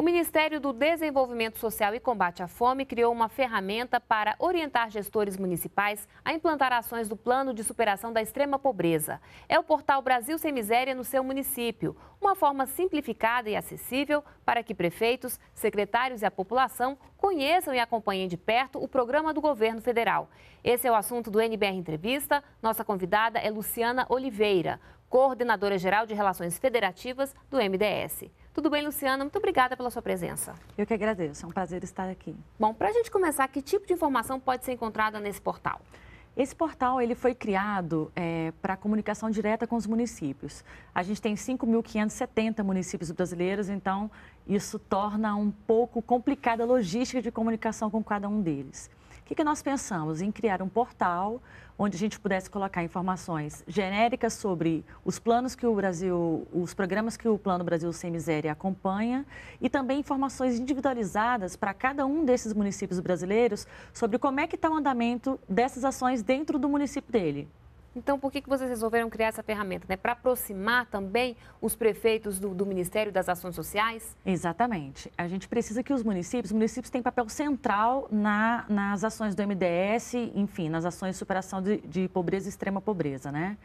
O Ministério do Desenvolvimento Social e Combate à Fome criou uma ferramenta para orientar gestores municipais a implantar ações do Plano de Superação da Extrema Pobreza. É o portal Brasil Sem Miséria no seu município, uma forma simplificada e acessível para que prefeitos, secretários e a população conheçam e acompanhem de perto o programa do governo federal. Esse é o assunto do NBR Entrevista. Nossa convidada é Luciana Oliveira, coordenadora geral de Relações Federativas do MDS. Tudo bem, Luciana? Muito obrigada pela sua presença. Eu que agradeço, é um prazer estar aqui. Bom, para a gente começar, que tipo de informação pode ser encontrada nesse portal? Esse portal ele foi criado é, para comunicação direta com os municípios. A gente tem 5.570 municípios brasileiros, então isso torna um pouco complicada a logística de comunicação com cada um deles que, que nós pensamos? Em criar um portal onde a gente pudesse colocar informações genéricas sobre os planos que o Brasil, os programas que o Plano Brasil Sem Miséria acompanha e também informações individualizadas para cada um desses municípios brasileiros sobre como é que está o andamento dessas ações dentro do município dele. Então, por que, que vocês resolveram criar essa ferramenta? Né? Para aproximar também os prefeitos do, do, Ministério das Ações Sociais? Exatamente. A gente precisa que os municípios, os municípios têm papel central na, nas ações do MDS, enfim, nas ações de superação de, de pobreza e extrema pobreza, né?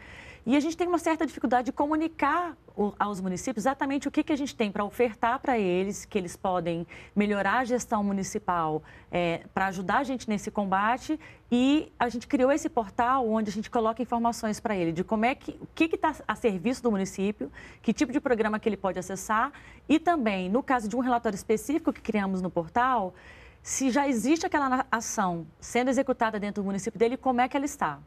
E a gente tem uma certa dificuldade de comunicar aos municípios exatamente o que, que a gente tem para ofertar para eles, que eles podem melhorar a gestão municipal é, para ajudar a gente nesse combate. E a gente criou esse portal onde a gente coloca informações para ele de como é que o que está a serviço do município, que tipo de programa que ele pode acessar e também, no caso de um relatório específico que criamos no portal, se já existe aquela ação sendo executada dentro do município dele, como é que ela está.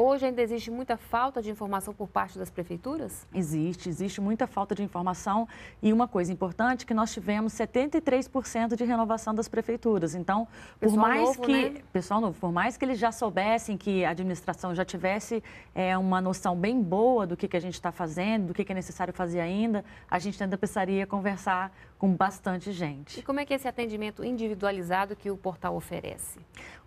Hoje ainda existe muita falta de informação por parte das prefeituras? Existe, existe muita falta de informação e uma coisa importante que nós tivemos 73% de renovação das prefeituras. Então, pessoal por mais novo, que né? pessoal novo, por mais que eles já soubessem que a administração já tivesse é, uma noção bem boa do que, que a gente está fazendo, do que, que é necessário fazer ainda, a gente ainda precisaria conversar com bastante gente. E como é que é esse atendimento individualizado que o portal oferece?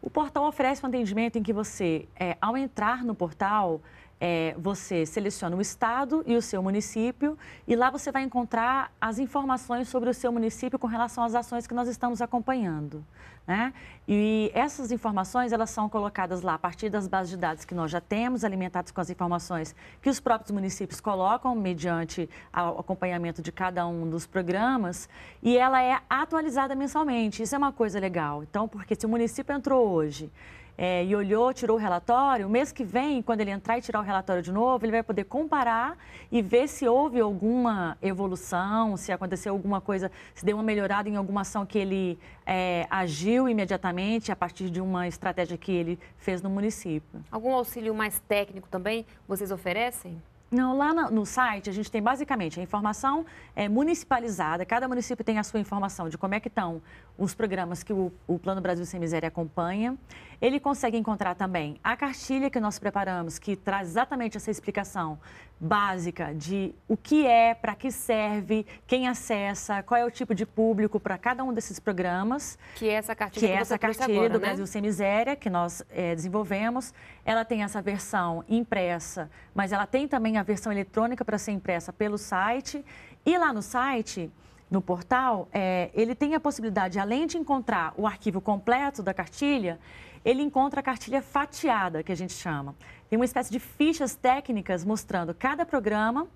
O portal oferece um atendimento em que você, é, ao entrar no portal, é, você seleciona o estado e o seu município e lá você vai encontrar as informações sobre o seu município com relação às ações que nós estamos acompanhando. Né? E essas informações elas são colocadas lá a partir das bases de dados que nós já temos, alimentadas com as informações que os próprios municípios colocam mediante o acompanhamento de cada um dos programas e ela é atualizada mensalmente. Isso é uma coisa legal. Então, porque se o município entrou hoje é, e olhou, tirou o relatório, o mês que vem, quando ele entrar e tirar o relatório de novo, ele vai poder comparar e ver se houve alguma evolução, se aconteceu alguma coisa, se deu uma melhorada em alguma ação que ele é, agiu imediatamente a partir de uma estratégia que ele fez no município. Algum auxílio mais técnico também vocês oferecem? Não, lá no, no, site a gente tem basicamente a informação é, municipalizada, cada município tem a sua informação de como é que estão os programas que o, o, Plano Brasil Sem Miséria acompanha. Ele consegue encontrar também a cartilha que nós preparamos, que traz exatamente essa explicação básica de o que é, para que serve, quem acessa, qual é o tipo de público para cada um desses programas. Que é essa cartilha, que é essa cartilha agora, do né? Brasil Sem Miséria, que nós é, desenvolvemos. Ela tem essa versão impressa, mas ela tem também a versão eletrônica para ser impressa pelo site. E lá no site, no portal, é, ele tem a possibilidade, além de encontrar o arquivo completo da cartilha, ele encontra a cartilha fatiada, que a gente chama. Tem uma espécie de fichas técnicas mostrando cada programa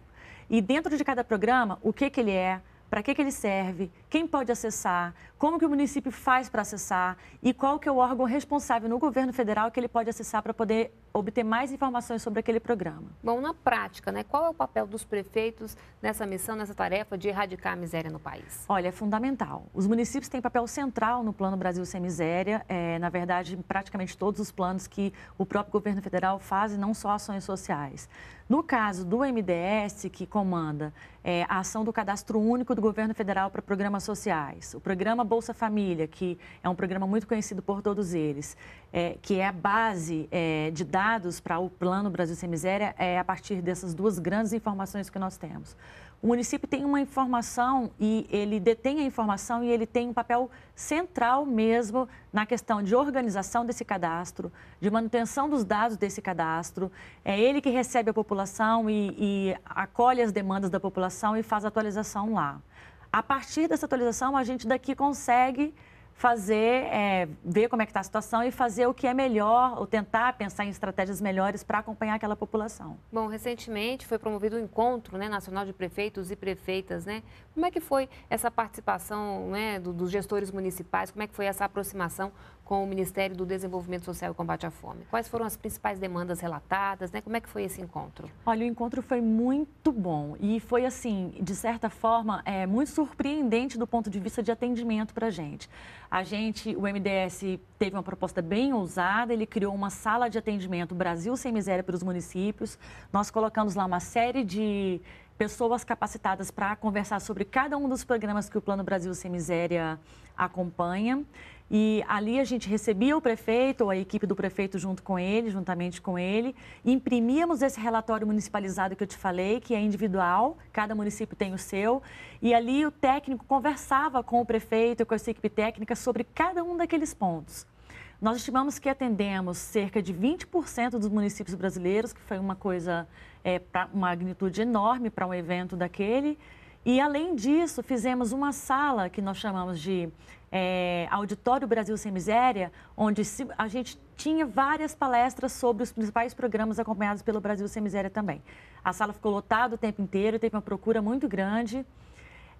e dentro de cada programa o que, que ele é, para que, que ele serve quem pode acessar, como que o município faz para acessar e qual que é o órgão responsável no governo federal que ele pode acessar para poder obter mais informações sobre aquele programa. Bom, na prática, né, qual é o papel dos prefeitos nessa missão, nessa tarefa de erradicar a miséria no país? Olha, é fundamental. Os municípios têm papel central no Plano Brasil Sem Miséria, é, na verdade, praticamente todos os planos que o próprio governo federal faz e não só ações sociais. No caso do MDS, que comanda é, a ação do Cadastro Único do Governo Federal para programas sociais, o programa Bolsa Família, que é um programa muito conhecido por todos eles, é, que é a base é, de dados para o Plano Brasil Sem Miséria, é a partir dessas duas grandes informações que nós temos. O município tem uma informação e ele detém a informação e ele tem um papel central mesmo na questão de organização desse cadastro, de manutenção dos dados desse cadastro. É ele que recebe a população e, e acolhe as demandas da população e faz a atualização lá. A partir dessa atualização, a gente daqui consegue fazer, é, ver como é que está a situação e fazer o que é melhor, ou tentar pensar em estratégias melhores para acompanhar aquela população. Bom, recentemente foi promovido um encontro né, nacional de prefeitos e prefeitas, né? Como é que foi essa participação né, do, dos gestores municipais? Como é que foi essa aproximação com o Ministério do Desenvolvimento Social e Combate à Fome. Quais foram as principais demandas relatadas? Né? Como é que foi esse encontro? Olha, o encontro foi muito bom e foi, assim, de certa forma, é, muito surpreendente do ponto de vista de atendimento para a gente. A gente, o MDS teve uma proposta bem ousada, ele criou uma sala de atendimento Brasil Sem Miséria para os municípios. Nós colocamos lá uma série de pessoas capacitadas para conversar sobre cada um dos programas que o Plano Brasil Sem Miséria acompanha. E ali a gente recebia o prefeito, ou a equipe do prefeito junto com ele, juntamente com ele, imprimíamos esse relatório municipalizado que eu te falei, que é individual, cada município tem o seu, e ali o técnico conversava com o prefeito, com a equipe técnica, sobre cada um daqueles pontos. Nós estimamos que atendemos cerca de 20% dos municípios brasileiros, que foi uma coisa, é, uma magnitude enorme para um evento daquele, e, além disso, fizemos uma sala que nós chamamos de é, Auditório Brasil Sem Miséria, onde a gente tinha várias palestras sobre os principais programas acompanhados pelo Brasil Sem Miséria também. A sala ficou lotada o tempo inteiro, teve uma procura muito grande,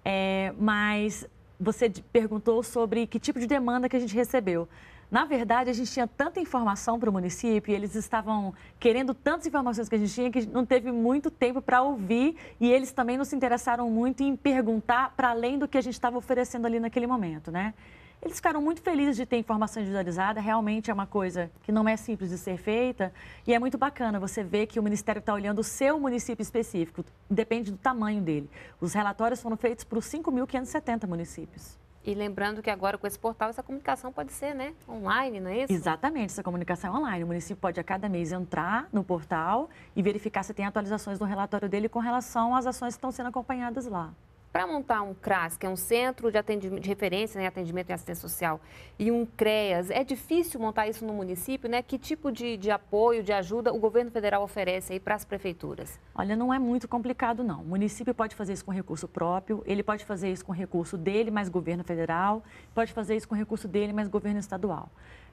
é, mas você perguntou sobre que tipo de demanda que a gente recebeu. Na verdade, a gente tinha tanta informação para o município, e eles estavam querendo tantas informações que a gente tinha que não teve muito tempo para ouvir e eles também não se interessaram muito em perguntar para além do que a gente estava oferecendo ali naquele momento, né? Eles ficaram muito felizes de ter informação individualizada, realmente é uma coisa que não é simples de ser feita e é muito bacana você ver que o Ministério está olhando o seu município específico, depende do tamanho dele. Os relatórios foram feitos para os 5.570 municípios. E lembrando que agora com esse portal, essa comunicação pode ser né, online, não é isso? Exatamente, essa comunicação é online. O município pode a cada mês entrar no portal e verificar se tem atualizações do relatório dele com relação às ações que estão sendo acompanhadas lá para montar um CRAS, que é um centro de, atendimento, de referência em né, atendimento e assistência social, e um CREAS, é difícil montar isso no município, né? Que tipo de, de apoio, de ajuda o governo federal oferece aí para as prefeituras? Olha, não é muito complicado, não. O município pode fazer isso com recurso próprio, ele pode fazer isso com recurso dele, mais governo federal, pode fazer isso com recurso dele, mais governo estadual.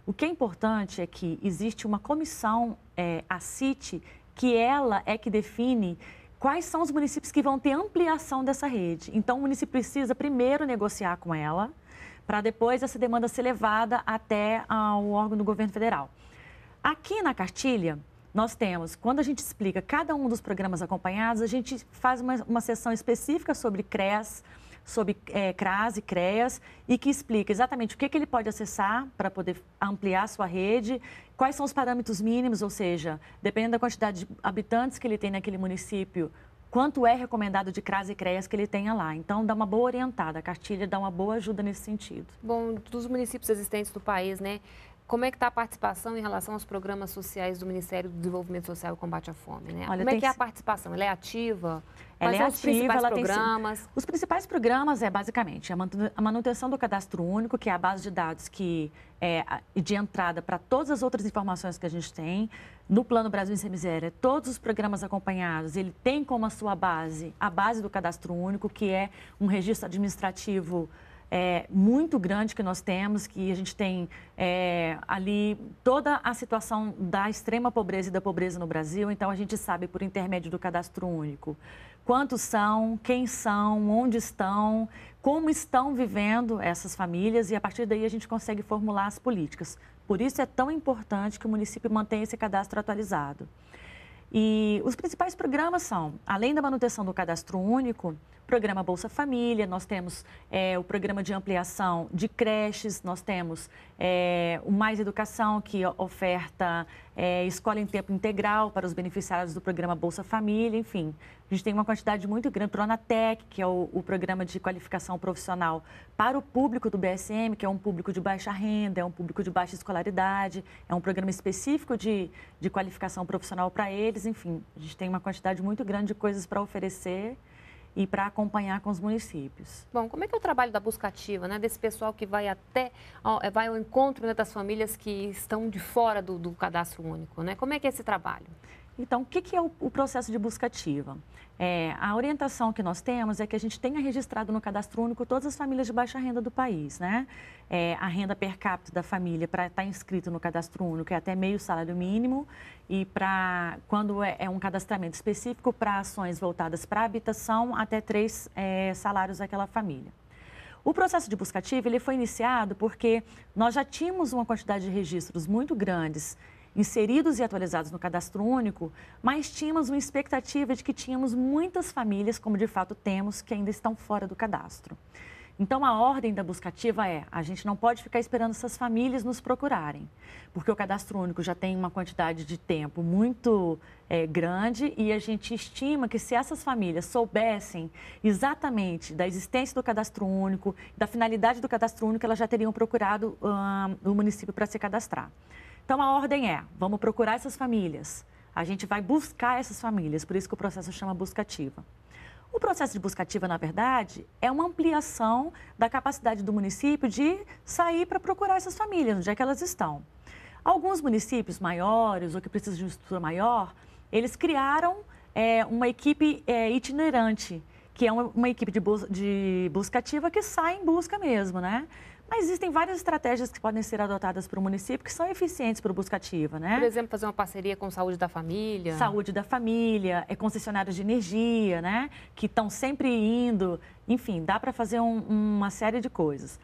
O que é importante é que existe uma comissão, é, a CIT, que ela é que define quais são os municípios que vão ter ampliação dessa rede. Então, o município precisa primeiro negociar com ela, para depois essa demanda ser levada até ah, o órgão do governo federal. Aqui na cartilha, nós temos, quando a gente explica cada um dos programas acompanhados, a gente faz uma, uma sessão específica sobre CRES, sobre é, CRAS e CREAS e que explica exatamente o que, que ele pode acessar para poder ampliar sua rede, quais são os parâmetros mínimos, ou seja, dependendo da quantidade de habitantes que ele tem naquele município, quanto é recomendado de CRAS e CREAS que ele tenha lá. Então, dá uma boa orientada, a cartilha dá uma boa ajuda nesse sentido. Bom, dos municípios existentes do país, né, como é que está a participação em relação aos programas sociais do Ministério do Desenvolvimento Social e Combate à Fome? Né? Olha, como é que é a participação? Ela é ativa? Ela é ativa, os principais ela programas? Tem... Os principais programas é basicamente a manutenção do cadastro único, que é a base de dados que é de entrada para todas as outras informações que a gente tem. No Plano Brasil Sem Miséria, todos os programas acompanhados, ele tem como a sua base a base do cadastro único, que é um registro administrativo é, muito grande que nós temos, que a gente tem é, ali toda a situação da extrema pobreza e da pobreza no Brasil. Então, a gente sabe por intermédio do cadastro único quantos são, quem são, onde estão, como estão vivendo essas famílias e a partir daí a gente consegue formular as políticas. Por isso é tão importante que o município mantenha esse cadastro atualizado. E os principais programas são, além da manutenção do cadastro único, programa Bolsa Família, nós temos é, o programa de ampliação de creches, nós temos é, o Mais Educação, que oferta é, escola em tempo integral para os beneficiários do programa Bolsa Família, enfim. A gente tem uma quantidade muito grande, Pronatec, que é o, o programa de qualificação profissional para o público do BSM, que é um público de baixa renda, é um público de baixa escolaridade, é um programa específico de, de qualificação profissional para eles, enfim. A gente tem uma quantidade muito grande de coisas para oferecer e para acompanhar com os municípios. Bom, como é que é o trabalho da busca ativa, né? Desse pessoal que vai até vai ao encontro né, das famílias que estão de fora do, do cadastro único, né? Como é que é esse trabalho? Então, o que, que é o, o, processo de busca ativa? É, a orientação que nós temos é que a gente tenha registrado no cadastro único todas as famílias de baixa renda do país, né? É, a renda per capita da família para estar tá inscrito no cadastro único é até meio salário mínimo e para quando é, é, um cadastramento específico para ações voltadas para habitação até três é, salários daquela família. O processo de busca ativa ele foi iniciado porque nós já tínhamos uma quantidade de registros muito grandes inseridos e atualizados no cadastro único, mas tínhamos uma expectativa de que tínhamos muitas famílias, como de fato temos, que ainda estão fora do cadastro. Então, a ordem da buscativa é: a gente não pode ficar esperando essas famílias nos procurarem, porque o cadastro único já tem uma quantidade de tempo muito é, grande e a gente estima que se essas famílias soubessem exatamente da existência do cadastro único, da finalidade do cadastro único, elas já teriam procurado o município para se cadastrar. Então a ordem é: vamos procurar essas famílias. A gente vai buscar essas famílias, por isso que o processo chama buscativa. O processo de buscativa, na verdade, é uma ampliação da capacidade do município de sair para procurar essas famílias, onde é que elas estão. Alguns municípios maiores ou que precisam de uma estrutura maior, eles criaram é, uma equipe é, itinerante, que é uma, uma equipe de, bus de buscativa que sai em busca mesmo, né? Mas existem várias estratégias que podem ser adotadas para o município que são eficientes para o busca ativa, né? Por exemplo, fazer uma parceria com Saúde da Família. Saúde da Família, é concessionários de energia, né? Que estão sempre indo. Enfim, dá para fazer um, uma série de coisas.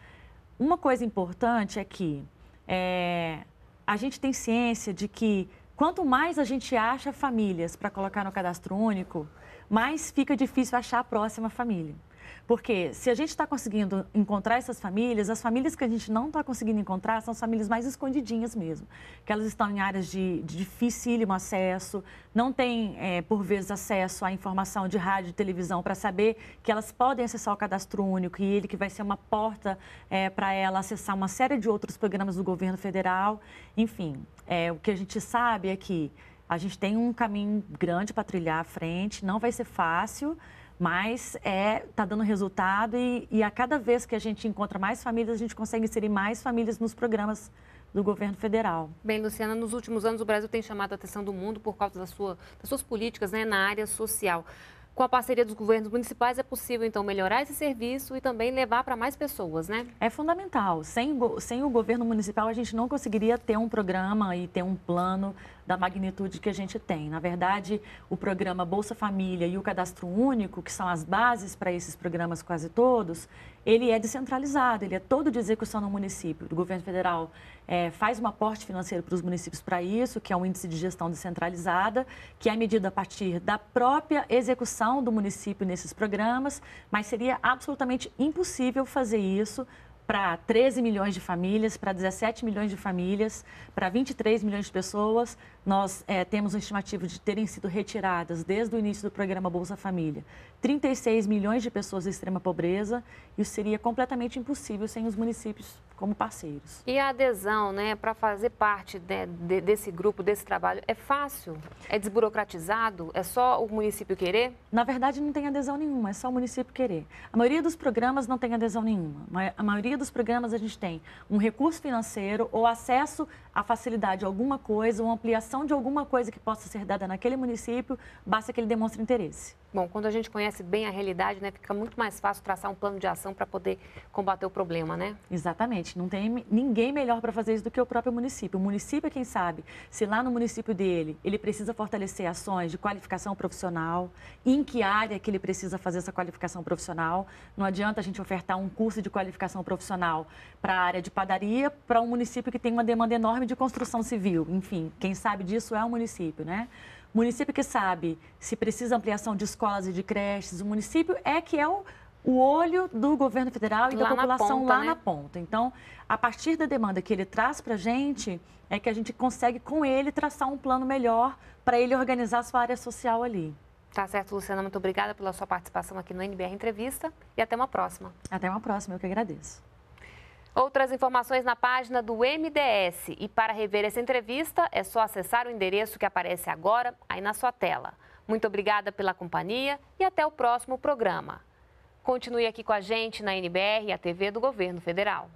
Uma coisa importante é que é, a gente tem ciência de que quanto mais a gente acha famílias para colocar no cadastro único, mas fica difícil achar a próxima família. Porque se a gente está conseguindo encontrar essas famílias, as famílias que a gente não está conseguindo encontrar são as famílias mais escondidinhas mesmo, que elas estão em áreas de, de dificílimo acesso, não têm, é, por vezes, acesso à informação de rádio e televisão para saber que elas podem acessar o cadastro único e ele que vai ser uma porta é, para ela acessar uma série de outros programas do governo federal. Enfim, é, o que a gente sabe é que a gente tem um caminho grande para trilhar à frente, não vai ser fácil, mas é tá dando resultado e, e a cada vez que a gente encontra mais famílias, a gente consegue inserir mais famílias nos programas do governo federal. Bem, Luciana, nos últimos anos o Brasil tem chamado a atenção do mundo por causa da sua, das suas políticas né, na área social. Com a parceria dos governos municipais é possível, então, melhorar esse serviço e também levar para mais pessoas, né? É fundamental. Sem, sem o governo municipal, a gente não conseguiria ter um programa e ter um plano da magnitude que a gente tem. Na verdade, o programa Bolsa Família e o Cadastro Único, que são as bases para esses programas quase todos, ele é descentralizado, ele é todo de execução no município. O governo federal é, faz um aporte financeiro para os municípios para isso, que é um índice de gestão descentralizada, que é medido a partir da própria execução do município nesses programas, mas seria absolutamente impossível fazer isso para 13 milhões de famílias, para 17 milhões de famílias, para 23 milhões de pessoas, nós é, temos uma estimativa de terem sido retiradas, desde o início do programa Bolsa Família, 36 milhões de pessoas em extrema pobreza. Isso seria completamente impossível sem os municípios como parceiros. E a adesão né, para fazer parte de, de, desse grupo, desse trabalho, é fácil? É desburocratizado? É só o município querer? Na verdade, não tem adesão nenhuma, é só o município querer. A maioria dos programas não tem adesão nenhuma. A maioria dos programas a gente tem um recurso financeiro ou acesso à facilidade, alguma coisa, uma ampliação de alguma coisa que possa ser dada naquele município, basta que ele demonstre interesse. Bom, quando a gente conhece bem a realidade, né, fica muito mais fácil traçar um plano de ação para poder combater o problema, né? Exatamente. Não tem ninguém melhor para fazer isso do que o próprio município. O município, é quem sabe, se lá no município dele ele precisa fortalecer ações de qualificação profissional, em que área que ele precisa fazer essa qualificação profissional. Não adianta a gente ofertar um curso de qualificação profissional para a área de padaria, para um município que tem uma demanda enorme de construção civil. Enfim, quem sabe disso é o município, né? município que sabe se precisa ampliação de escolas e de creches, o município é que é o, o olho do governo federal e lá da população ponta, lá né? na ponta. Então, a partir da demanda que ele traz para a gente, é que a gente consegue com ele traçar um plano melhor para ele organizar a sua área social ali. Tá certo, Luciana. Muito obrigada pela sua participação aqui no NBR Entrevista e até uma próxima. Até uma próxima, eu que agradeço. Outras informações na página do MDS. E para rever essa entrevista, é só acessar o endereço que aparece agora aí na sua tela. Muito obrigada pela companhia e até o próximo programa. Continue aqui com a gente na NBR, a TV do Governo Federal.